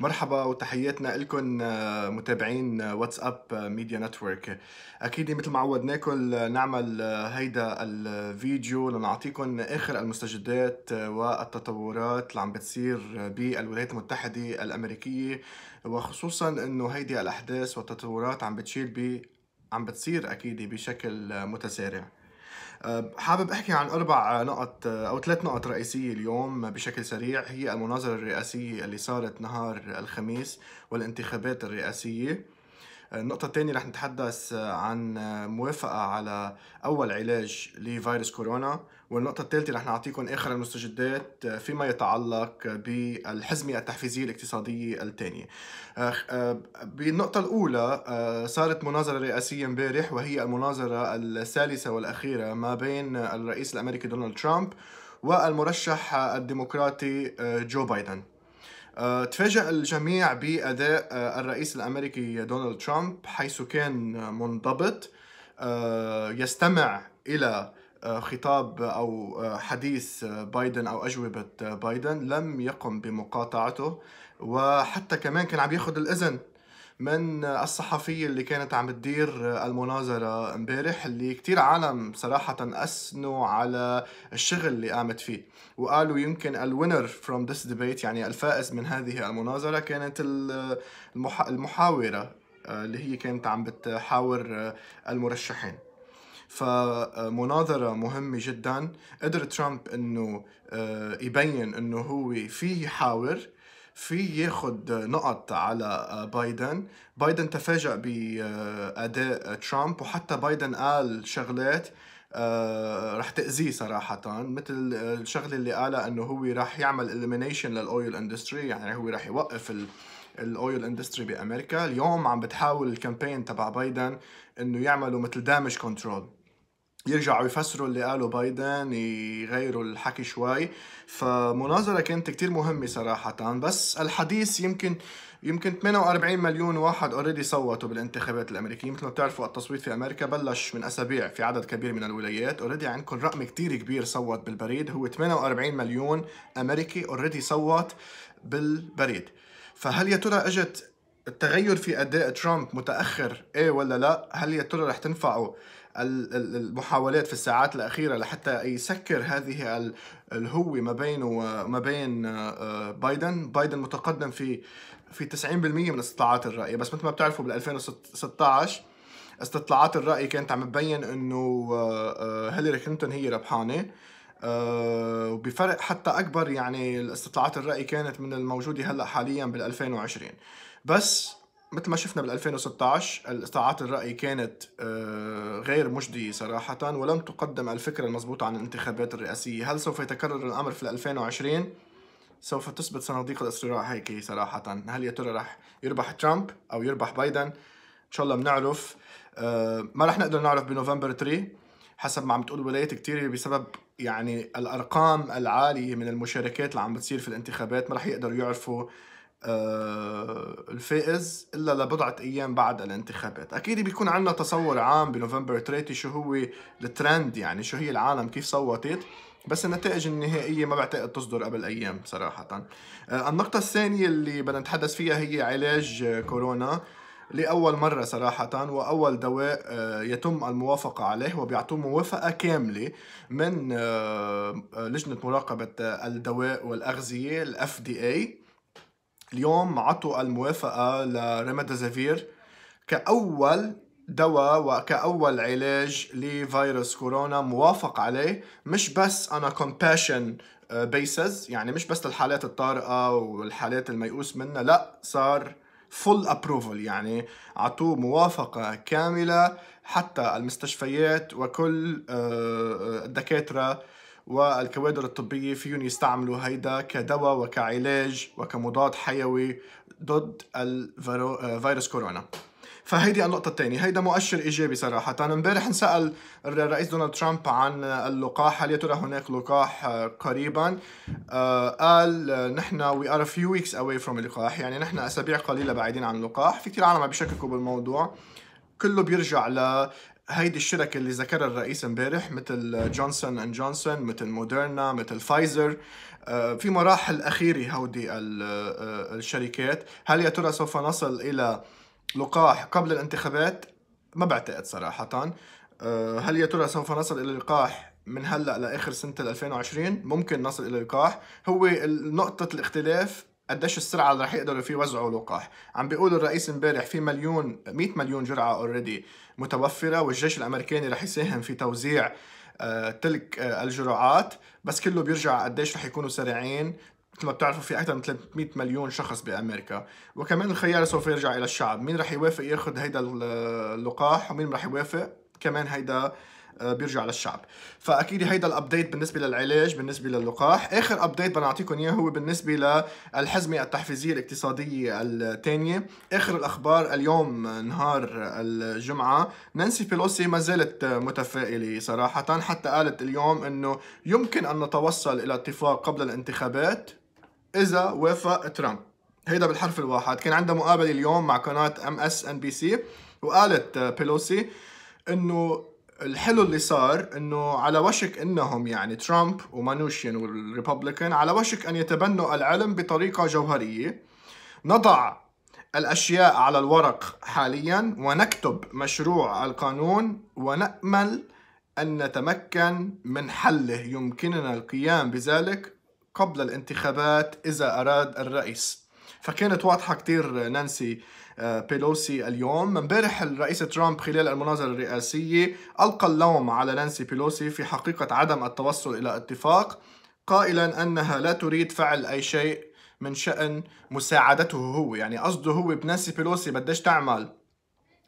مرحبا وتحياتنا لكم آه، متابعين آه، واتساب آه، ميديا نتورك اكيد مثل ما عودناكم نعمل هيدا الفيديو لنعطيكم اخر المستجدات والتطورات اللي عم بتصير بالولايات المتحده الامريكيه وخصوصا انه هيدي الاحداث والتطورات عم بتشيل عم بتصير اكيد بشكل متسارع أه، حابب احكي عن اربع نقط أه، او ثلاث نقط رئيسيه اليوم بشكل سريع هي المناظره الرئاسيه اللي صارت نهار الخميس والانتخابات الرئاسيه النقطة الثانية رح نتحدث عن موافقة على أول علاج لفيروس كورونا والنقطة الثالثة رح نعطيكم آخر المستجدات فيما يتعلق بالحزمة التحفيزية الاقتصادية الثانية آه، آه، بالنقطة الأولى آه، صارت مناظرة رئاسية امبارح وهي المناظرة الثالثة والأخيرة ما بين الرئيس الأمريكي دونالد ترامب والمرشح الديمقراطي جو بايدن آه، تفاجأ الجميع بأداء آه، الرئيس الأمريكي دونالد ترامب حيث كان منضبط آه، يستمع إلى خطاب أو حديث بايدن أو أجوبة بايدن لم يقم بمقاطعته وحتى كمان كان عم ياخذ الإذن من الصحفية اللي كانت عم تدير المناظرة امبارح اللي كتير عالم صراحة أثنوا على الشغل اللي قامت فيه وقالوا يمكن الوينر فروم ذس ديبيت يعني الفائز من هذه المناظرة كانت المحاورة آه، اللي هي كانت عم بتحاور آه، المرشحين فمناظرة مهمة جدا قدر ترامب انه آه، يبين انه هو فيه يحاور في ياخد نقط على بايدن بايدن تفاجأ بأداء ترامب وحتى بايدن قال شغلات آه، رح تأذيه صراحة مثل الشغلة اللي قالها انه هو رح يعمل اليمينيشن للاويل اندستري يعني هو رح يوقف ال الاويل اندستري بامريكا اليوم عم بتحاول الكامبين تبع بايدن انه يعملوا مثل دامج كنترول يرجعوا يفسروا اللي قاله بايدن يغيروا الحكي شوي فمناظرة كانت كتير مهمة صراحة بس الحديث يمكن يمكن 48 مليون واحد اوريدي صوتوا بالانتخابات الامريكيه مثل ما بتعرفوا التصويت في امريكا بلش من اسابيع في عدد كبير من الولايات اوريدي عندكم رقم كتير كبير صوت بالبريد هو 48 مليون امريكي اوريدي صوت بالبريد فهل يا ترى اجت التغير في اداء ترامب متاخر ايه ولا لا هل يا ترى رح تنفعه المحاولات في الساعات الأخيرة لحتى يسكر هذه الهوة ما بينه وما بين آه، بايدن بايدن متقدم في في 90% من استطلاعات الرأي بس مثل ما بتعرفوا بال 2016 استطلاعات الرأي كانت عم تبين انه آه، آه، هيلاري كلينتون هي ربحانة وبفرق حتى اكبر يعني الاستطلاعات الرأي كانت من الموجودة هلا حاليا بال 2020 بس مثل ما شفنا بال 2016 استطاعات الرأي كانت آه، غير مجدية صراحة ولم تقدم الفكرة المضبوطة عن الانتخابات الرئاسية هل سوف يتكرر الأمر في 2020 سوف تثبت صناديق الاصفراء هيك صراحة هل يا ترى رح يربح ترامب أو يربح بايدن إن شاء الله بنعرف آه، ما رح نقدر نعرف بنوفمبر 3 حسب ما عم تقول الولايات كتير بسبب يعني الأرقام العالية من المشاركات اللي عم بتصير في الانتخابات ما رح يقدروا يعرفوا آه، الفائز الا لبضعه ايام بعد الانتخابات، اكيد بيكون عندنا تصور عام بنوفمبر 3 شو هو الترند يعني شو هي العالم كيف صوتت بس النتائج النهائيه ما بعتقد تصدر قبل ايام صراحه. آه، النقطه الثانيه اللي بدنا نتحدث فيها هي علاج كورونا لأول مرة صراحة وأول دواء آه، يتم الموافقة عليه وبيعطوه موافقة كاملة من لجنة مراقبة الدواء والأغذية ال FDA اليوم عطوا الموافقة لريمدازافير كأول دواء وكأول علاج لفيروس كورونا موافق عليه مش بس أنا compassion بيسز آه، يعني مش بس للحالات الطارئة والحالات الميؤوس منها لا صار فول ابروفل يعني عطوه موافقة كاملة حتى المستشفيات وكل آه، آه، الدكاترة والكوادر الطبية فيهم يستعملوا هيدا كدواء وكعلاج وكمضاد حيوي ضد الفيروس آه، كورونا فهيدي النقطة الثانية، هيدا مؤشر إيجابي صراحة، امبارح انسأل الرئيس دونالد ترامب عن اللقاح، هل يا ترى هناك لقاح آه، قريبا؟ آه، قال نحن وي ار فيو ويكس اواي فروم اللقاح، يعني نحن أسابيع قليلة بعيدين عن اللقاح، في كثير عالم عم بيشككوا بالموضوع، كله بيرجع ل هيدي الشركة اللي ذكرها الرئيس امبارح مثل جونسون اند جونسون مثل موديرنا مثل فايزر آه، في مراحل أخيرة هودي آه، آه، الشركات هل يا ترى سوف نصل إلى لقاح قبل الانتخابات ما بعتقد صراحة هل يا ترى سوف نصل إلى لقاح من هلا لاخر سنه 2020 ممكن نصل الى لقاح هو نقطه الاختلاف قديش السرعه اللي رح يقدروا فيه يوزعوا لقاح عم بيقولوا الرئيس امبارح في مليون 100 مليون جرعه اوريدي متوفره والجيش الامريكاني رح يساهم في توزيع آه، تلك آه، الجرعات بس كله بيرجع قديش رح يكونوا سريعين مثل ما بتعرفوا في اكثر من 300 مليون شخص بامريكا وكمان الخيار سوف يرجع الى الشعب مين رح يوافق ياخذ هيدا آه، اللقاح ومين رح يوافق كمان هيدا آه، بيرجع للشعب فاكيد هيدا الابديت بالنسبه للعلاج بالنسبه للقاح اخر ابديت بدنا نعطيكم اياه هو بالنسبه للحزمه التحفيزيه الاقتصاديه الثانيه اخر الاخبار اليوم نهار الجمعه نانسي بيلوسي ما زالت متفائله صراحه حتى قالت اليوم انه يمكن ان نتوصل الى اتفاق قبل الانتخابات اذا وافق ترامب هيدا بالحرف الواحد كان عندها مقابله اليوم مع قناه ام اس ان بي سي وقالت بيلوسي انه الحلو اللي صار انه على وشك انهم يعني ترامب ومانوشين والريببليكان على وشك ان يتبنوا العلم بطريقه جوهريه نضع الاشياء على الورق حاليا ونكتب مشروع القانون ونامل ان نتمكن من حله يمكننا القيام بذلك قبل الانتخابات اذا اراد الرئيس فكانت واضحه كثير نانسي بيلوسي آه، اليوم امبارح الرئيس ترامب خلال المناظرة الرئاسية ألقى اللوم على نانسي بيلوسي في حقيقة عدم التوصل إلى اتفاق قائلا أنها لا تريد فعل أي شيء من شأن مساعدته هو يعني قصده هو بنانسي بيلوسي بدش تعمل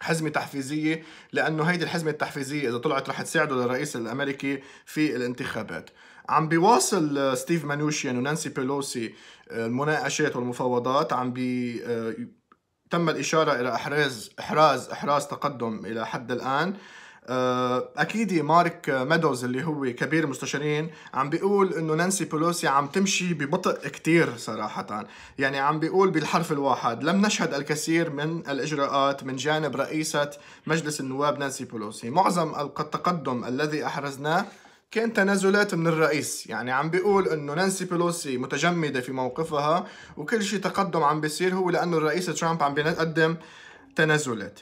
حزمة تحفيزية لأنه هيدي الحزمة التحفيزية إذا طلعت رح تساعده للرئيس الأمريكي في الانتخابات عم بيواصل آه، ستيف مانوشيان ونانسي بيلوسي آه، المناقشات والمفاوضات عم بي تم الإشارة إلى إحراز إحراز إحراز تقدم إلى حد الآن آه، اكيد مارك ميدوز اللي هو كبير المستشارين عم بيقول انه نانسي بولوسي عم تمشي ببطء كتير صراحه يعني عم بيقول بالحرف الواحد لم نشهد الكثير من الاجراءات من جانب رئيسه مجلس النواب نانسي بولوسي معظم التقدم الذي احرزناه كان تنازلات من الرئيس يعني عم بيقول انه نانسي بيلوسي متجمدة في موقفها وكل شيء تقدم عم بيصير هو لانه الرئيس ترامب عم بيقدم تنازلات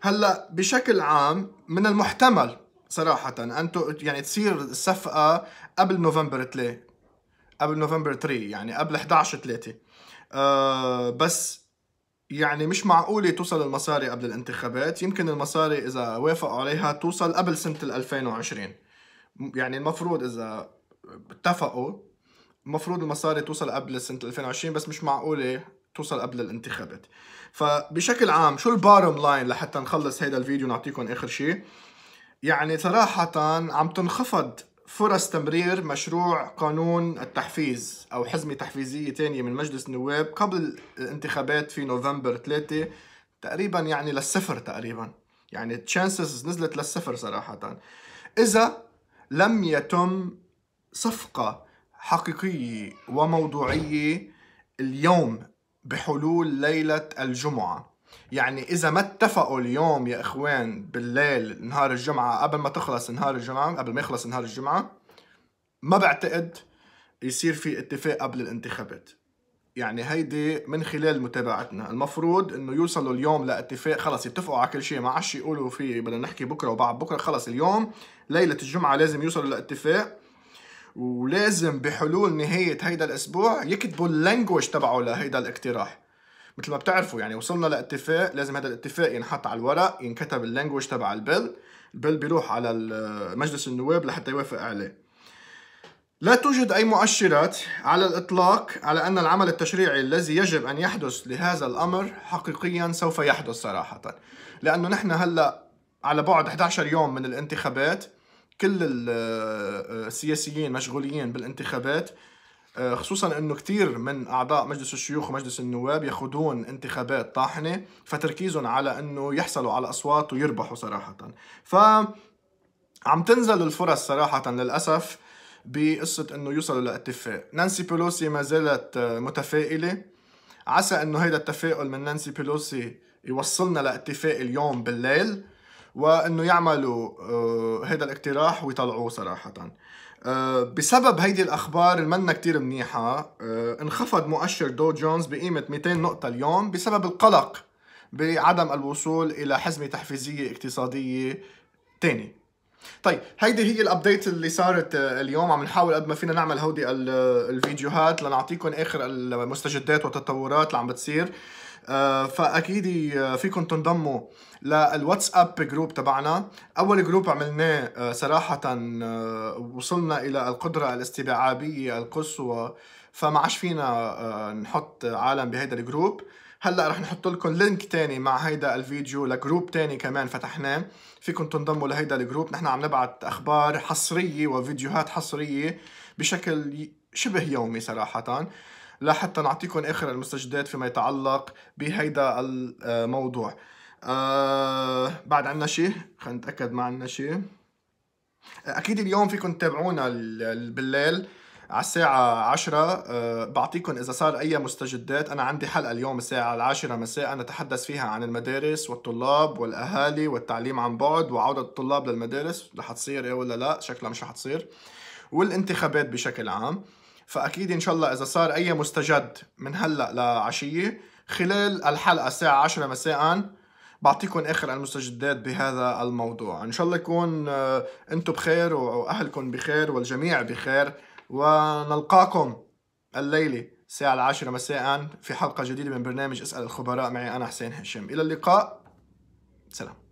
هلا بشكل عام من المحتمل صراحة أن يعني تصير الصفقة قبل نوفمبر 3 قبل نوفمبر 3 يعني قبل 11 3 أه بس يعني مش معقولة توصل المصاري قبل الانتخابات يمكن المصاري إذا وافقوا عليها توصل قبل سنة 2020 يعني المفروض اذا اتفقوا المفروض المصاري توصل قبل سنه 2020 بس مش معقوله توصل قبل الانتخابات فبشكل عام شو البارم لاين لحتى نخلص هيدا الفيديو نعطيكم اخر شيء يعني صراحة عم تنخفض فرص تمرير مشروع قانون التحفيز أو حزمة تحفيزية ثانيه من مجلس النواب قبل الانتخابات في نوفمبر 3 تقريبا يعني للصفر تقريبا يعني تشانسز نزلت للصفر صراحة إذا لم يتم صفقة حقيقية وموضوعية اليوم بحلول ليلة الجمعة يعني إذا ما اتفقوا اليوم يا إخوان بالليل نهار الجمعة قبل ما تخلص نهار الجمعة قبل ما يخلص نهار الجمعة ما بعتقد يصير في اتفاق قبل الانتخابات يعني هيدي من خلال متابعتنا المفروض انه يوصلوا اليوم لاتفاق خلص يتفقوا على كل شيء ما عادش يقولوا في بدنا نحكي بكره وبعد بكره خلص اليوم ليله الجمعه لازم يوصلوا لاتفاق ولازم بحلول نهايه هيدا الاسبوع يكتبوا اللانجوج تبعه لهيدا الاقتراح مثل ما بتعرفوا يعني وصلنا لاتفاق لازم هذا الاتفاق ينحط على الورق ينكتب اللانجوج تبع البل البل بيروح على مجلس النواب لحتى يوافق عليه لا توجد أي مؤشرات على الإطلاق على أن العمل التشريعي الذي يجب أن يحدث لهذا الأمر حقيقيا سوف يحدث صراحة لأنه نحن هلأ على بعد 11 يوم من الانتخابات كل آه، آه، السياسيين مشغولين بالانتخابات آه، خصوصا انه كثير من اعضاء مجلس الشيوخ ومجلس النواب يخوضون انتخابات طاحنه فتركيزهم على انه يحصلوا على اصوات ويربحوا صراحه ف عم تنزل الفرص صراحه للاسف بقصه انه يوصلوا لاتفاق نانسي بيلوسي ما زالت آه، متفائله عسى انه هيدا التفاؤل من نانسي بيلوسي يوصلنا لاتفاق اليوم بالليل وانه يعملوا هذا آه، الاقتراح ويطلعوه صراحه آه، بسبب هيدي الاخبار المنة كتير منيحه انخفض مؤشر دو جونز بقيمه 200 نقطه اليوم بسبب القلق بعدم الوصول الى حزمه تحفيزيه اقتصاديه تاني طيب هيدي هي الابديت اللي صارت آه، اليوم عم نحاول قد ما فينا نعمل هودي آه، الفيديوهات لنعطيكم اخر المستجدات والتطورات اللي عم بتصير آه، فاكيد فيكم تنضموا للواتساب جروب تبعنا اول جروب عملناه صراحه وصلنا الى القدره الاستيعابيه القصوى فما عادش فينا نحط عالم بهيدا الجروب هلا رح نحط لكم لينك تاني مع هيدا الفيديو لجروب تاني كمان فتحناه فيكم تنضموا لهيدا الجروب نحن عم نبعت اخبار حصريه وفيديوهات حصريه بشكل شبه يومي صراحه لحتى نعطيكم اخر المستجدات فيما يتعلق بهيدا الموضوع أه بعد عنا شيء خلينا نتاكد ما عنا شيء اكيد اليوم فيكم تتابعونا بالليل على الساعة 10 آه، بعطيكم إذا صار أي مستجدات أنا عندي حلقة اليوم الساعة العاشرة مساء نتحدث فيها عن المدارس والطلاب والأهالي والتعليم عن بعد وعودة الطلاب للمدارس رح تصير إيه ولا لا شكلها مش رح تصير والانتخابات بشكل عام فأكيد إن شاء الله إذا صار أي مستجد من هلأ لعشية خلال الحلقة الساعة 10 مساء بعطيكم اخر المستجدات بهذا الموضوع ان شاء الله يكون آه، انتم بخير واهلكم بخير والجميع بخير ونلقاكم الليله الساعة العاشرة مساء في حلقة جديدة من برنامج اسأل الخبراء معي أنا حسين هشام إلى اللقاء سلام